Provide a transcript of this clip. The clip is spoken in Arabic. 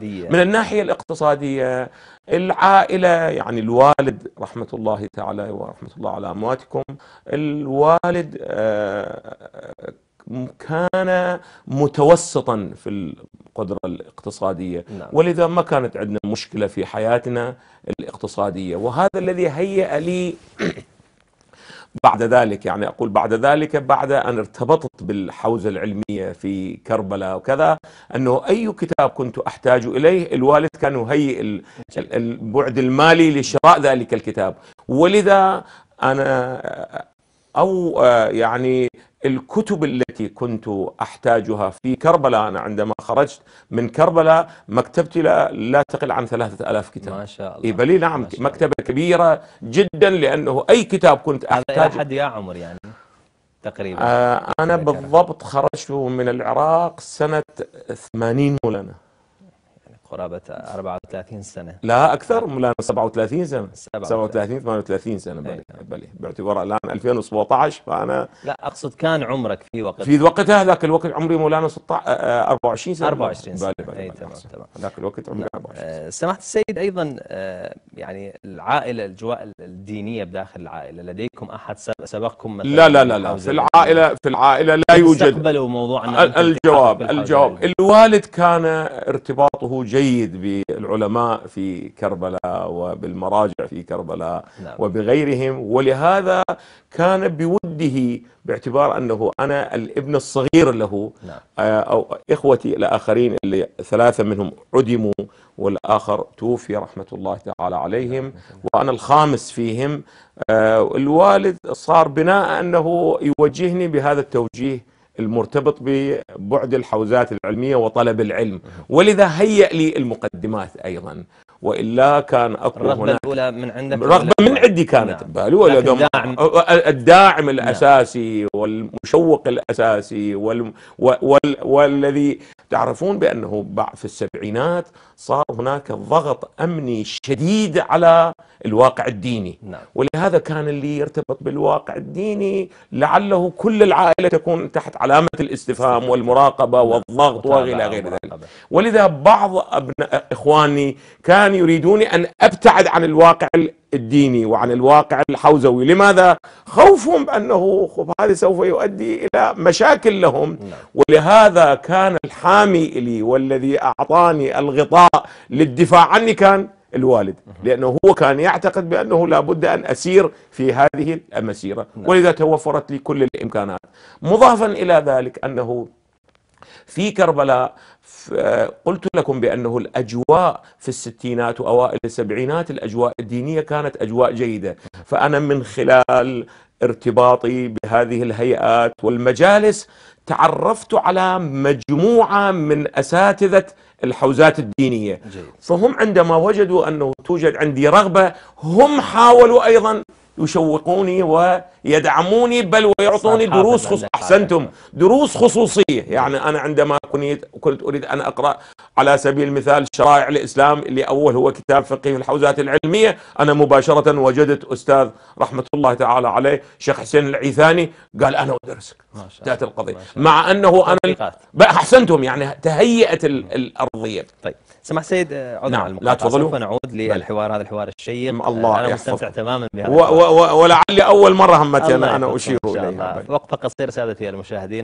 من الناحية الاقتصادية العائلة يعني الوالد رحمة الله تعالى ورحمة الله على أمواتكم الوالد آه، كان متوسطا في القدرة الاقتصادية نعم. ولذا ما كانت عندنا مشكلة في حياتنا الاقتصادية وهذا الذي هيأ لي بعد ذلك يعني أقول بعد ذلك بعد أن ارتبطت بالحوزة العلمية في كربلاء وكذا أنه أي كتاب كنت أحتاج إليه الوالد كان يهيئ البعد المالي لشراء ذلك الكتاب ولذا أنا أو آه، يعني الكتب التي كنت أحتاجها في كربلاء أنا عندما خرجت من كربلاء مكتبتي لا, لا تقل عن ثلاثة ألاف كتاب ما شاء الله إيبالي نعم مكتبة كبيرة جدا لأنه أي كتاب كنت أحتاجه هذا حد يا عمر يعني تقريبا آه أنا بالضبط خرجت من العراق سنة 80 مولانا قرابة 34 سنة لا أكثر من 37 سنة 37 38 سنة بلي, إيه. بلي. باعتبار الآن 2017 فأنا لا أقصد كان عمرك في وقت في وقتها ذاك الوقت عمري مولانا 16 24 سنة 24 سنة بلي بلي أي تمام تمام ذاك الوقت عمري 24 آه، سماحة السيد أيضا آه، يعني العائلة الأجواء الدينية بداخل العائلة لديكم أحد سبقكم مثلا لا لا لا, لا. في العائلة في العائلة لا يوجد استقبلوا موضوع الجواب الجواب الوالد كان ارتباطه جيد جيد بالعلماء في كربلاء وبالمراجع في كربلاء نعم. وبغيرهم ولهذا كان بوده باعتبار أنه أنا الابن الصغير له نعم. آه، أو إخوتي الآخرين اللي ثلاثة منهم عدموا والآخر توفي رحمة الله تعالى عليهم نعم. وأنا الخامس فيهم آه، الوالد صار بناء أنه يوجهني بهذا التوجيه المرتبط ببعد الحوزات العلمية وطلب العلم ولذا هيأ لي المقدمات أيضا وإلا كان أكو الرغبة هناك الأولى من عندك رغبة من عندي كانت نعم. بالي الداعم, الداعم الأساسي نعم. والمشوق الأساسي وال... وال... والذي تعرفون بأنه في السبعينات صار هناك ضغط أمني شديد على الواقع الديني نعم. ولهذا كان اللي يرتبط بالواقع الديني لعله كل العائلة تكون تحت علامة الاستفهام والمراقبة والضغط وإلى غير ذلك ولذا بعض أبناء إخواني كان يريدوني أن أبتعد عن الواقع الديني وعن الواقع الحوزوي لماذا؟ خوفهم بأنه هذا سوف يؤدي إلى مشاكل لهم نعم. ولهذا كان الحامي لي والذي أعطاني الغطاء للدفاع عني كان الوالد لأنه هو كان يعتقد بأنه لابد أن أسير في هذه المسيرة نعم. ولذا توفرت لي كل الإمكانات مضافا إلى ذلك أنه في كربلاء قلت لكم بأنه الأجواء في الستينات وأوائل السبعينات الأجواء الدينية كانت أجواء جيدة فأنا من خلال ارتباطي بهذه الهيئات والمجالس تعرفت على مجموعة من أساتذة الحوزات الدينية جيد. فهم عندما وجدوا أنه توجد عندي رغبة هم حاولوا أيضا يشوقوني ويدعموني بل ويعطوني دروس خصوصية أحسنتم دروس خصوصية يعني أنا عندما كنت, كنت أريد أن أقرأ على سبيل المثال شرائع الإسلام اللي أول هو كتاب فقه الحوزات العلمية أنا مباشرة وجدت أستاذ رحمة الله تعالى عليه شيخ حسين العيثاني قال أنا أدرسك ذات القضية مع أنه أنا أحسنتم يعني تهيئت الأرضية طيب سمح سيد آه، عذر نعم لا تفضلوا سوف نعود للحوار هذا الحوار الشيق الله آه، أنا مستمتع تماما بهذا ولعلي أول مرة همتي أنا أنا أشير إليها وقفة قصيرة سادتي المشاهدين